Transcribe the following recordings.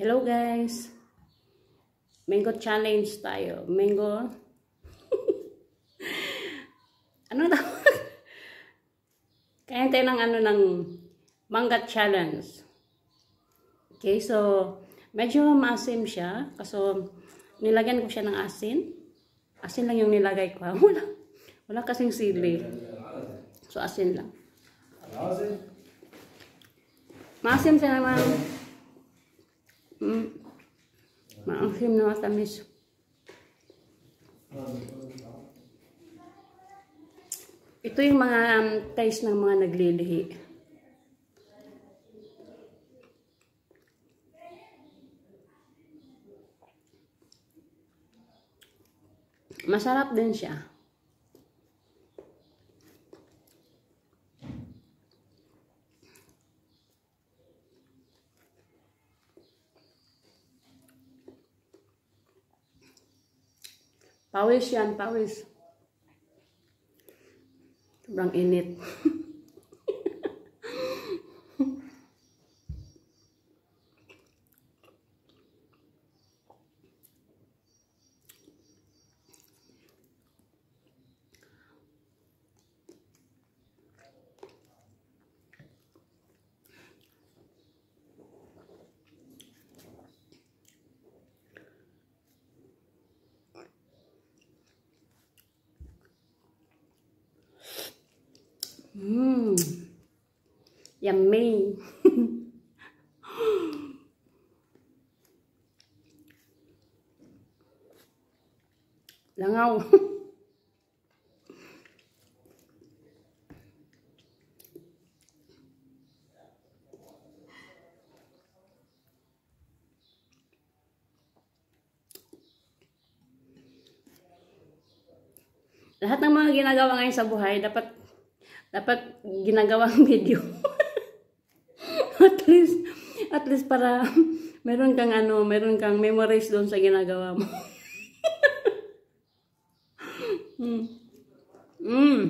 Hello guys! Mango challenge tayo. Mango... ano daw? Kaya tayo ng ano ng manga challenge. Okay, so medyo maasim siya. kasi nilagyan ko siya ng asin. Asin lang yung nilagay ko. Wala, wala kasing sili. So asin lang. Maasim siya naman. Achim no tam is. Ito yung mga um, taste ng mga naglilihi. Masarap din siya. Pawis yan, pawis. Sobrang init. Yummy! Langaw! lahat ng mga ginagawa ngayon sa buhay dapat dapat ginagawang video at least, at least para meron kang ano, meron kang memories doon sa ginagawa mo. mm. Mm.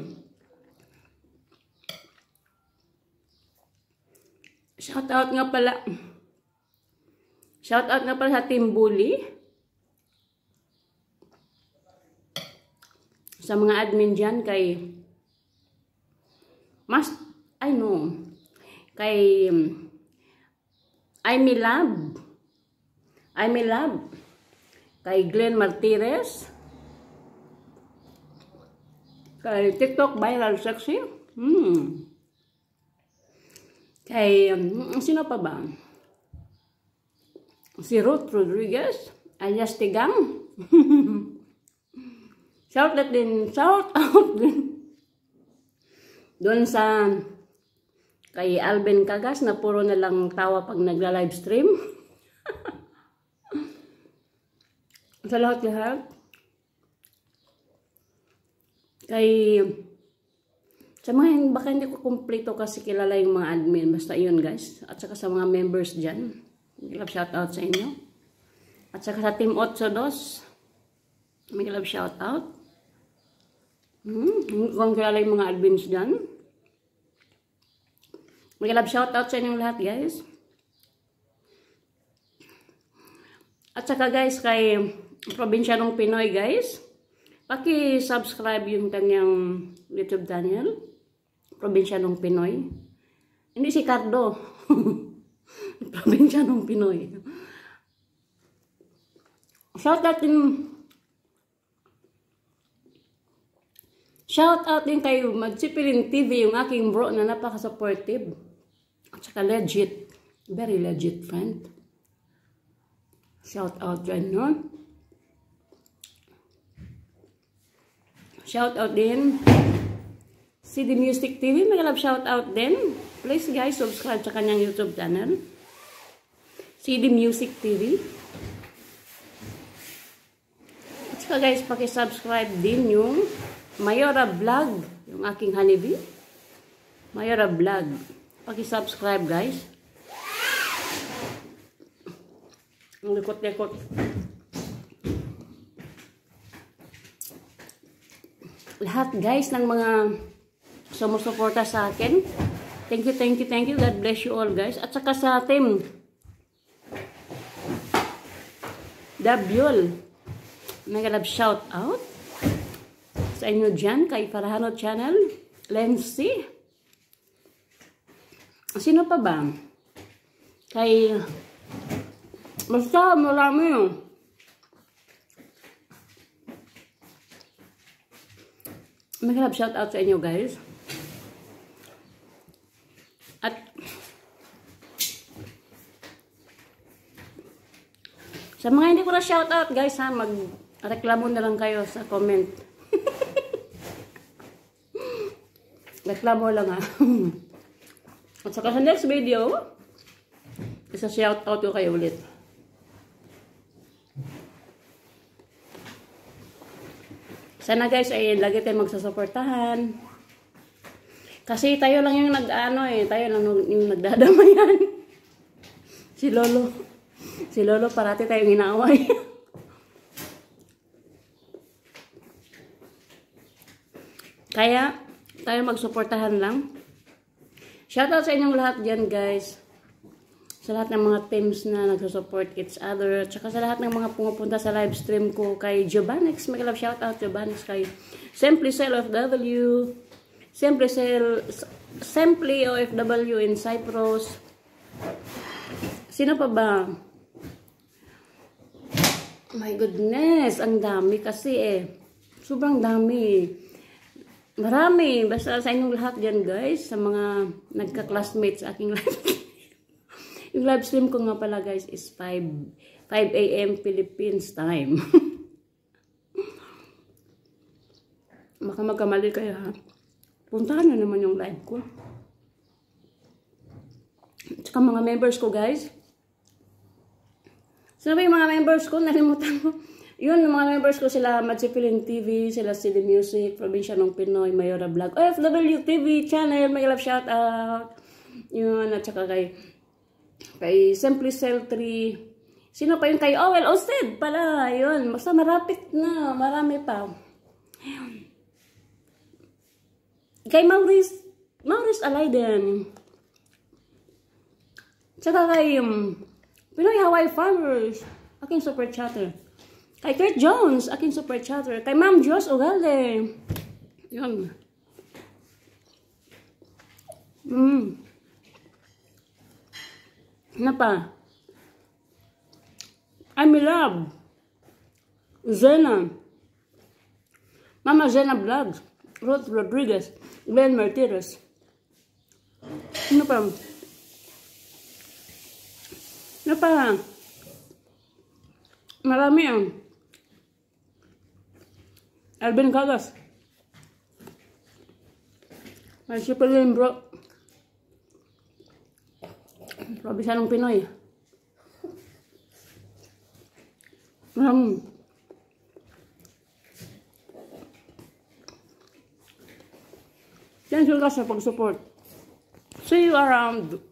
Shout out nga pala. Shout out nga pala sa Team Bully. Sa mga admin diyan kay Mas I know kay I'm in love. I'm in love. Kay Glenn Martirez. Kay TikTok viral sexy. Hmm. Kay, hmm, sino pa ba? Si Ruth Rodriguez alias Tigang. shout out din, shout out din. Doon sa Kay Alvin Kagas na puro na lang tawa pag nagla-live stream. Sa lahat-lahat. Kay sa mga baka hindi ko kumpleto kasi kilala yung mga admin. Basta yun guys. At saka sa mga members dyan. Love shout out sa inyo. At saka sa Team 82. May love shout out. Hmm, kung kilala yung mga admins dyan. May love shoutout sa inyong lahat, guys. At saka guys, kay probinsya ng Pinoy guys, paki-subscribe yung kanyang YouTube channel, ng Pinoy. Hindi si Cardo, ng Pinoy. Shout out din Shout out din kay Magsipiling TV, yung aking bro na napaka-supportive. Tsaka legit. Very legit, friend. Shout out dyan, no? Shout out din. CD Music TV, magalap shout out din. Please guys, subscribe sa kanyang YouTube channel. CD Music TV. At saka guys, subscribe din yung Mayora Vlog, yung aking honeybee. Mayora Vlog. Paki-subscribe guys. Ang likot-likot. Lahat guys ng mga sumusuporta sa akin. Thank you, thank you, thank you. God bless you all guys. At saka sa team. Dabyol. Mega love shout out sa inyo dyan kay Farhano Channel, Lensi, Sino pa ba? Kay... Basta, marami yun. Magalap shout out sa inyo guys. At Sa mga hindi ko na shout out guys ha, Mag... Reklamo na lang kayo sa comment. Reklamo lang ha. At saka sa next video, isa shout out ko kayo ulit. Sana guys ay lagi tayong magsasuportahan. Kasi tayo lang yung nag-ano eh, tayo lang yung nagdadamayan. si Lolo. Si Lolo parati tayong inaaway. Kaya tayo magsuportahan lang. Shoutout sa inyong lahat dyan guys. Sa lahat ng mga teams na nagsusupport each other. Tsaka sa lahat ng mga pumupunta sa live stream ko kay Jobanix. Mag love shoutout Jobanix kay Simply Sell of W. Simply Sell Simply OFW in Cyprus. Sino pa ba? My goodness, ang dami kasi eh. Sobrang dami eh. Marami. Basta sa inyong lahat dyan, guys. Sa mga nagka-classmates aking live stream. yung live stream ko nga pala, guys, is 5, 5 a.m. Philippines time. Baka magkamali kayo, ha? Puntahan na naman yung live ko. Tsaka mga members ko, guys. Sabi mga members ko, nalimutan ko. Yun, mga members ko sila, Madsipilin TV, sila CD Music, Probinsya ng Pinoy, Mayora Vlog, OFW TV channel, may love shout out. Yun, at saka kay, kay Simply Cell 3. Sino pa yung kay Owel oh, Osted pala. Yun, basta marapit na, marami pa. Kay Maurice, Maurice Alayden. Tsaka kay um, Pinoy Hawaii Farmers, aking super chatter. Kay Kurt Jones, aking super chatter. Kay Ma'am Diyos Ogalde. Yun. Mm. Ano pa? I'm in love. Zena. Mama Zena Vlogs. Ruth Rodriguez. Glenn Martinez. Ano pa? Ano pa? Marami ah. Alvin Cagas. May shipper din bro. Probisa ng Pinoy. Um, mm. thank you guys sa support See you around.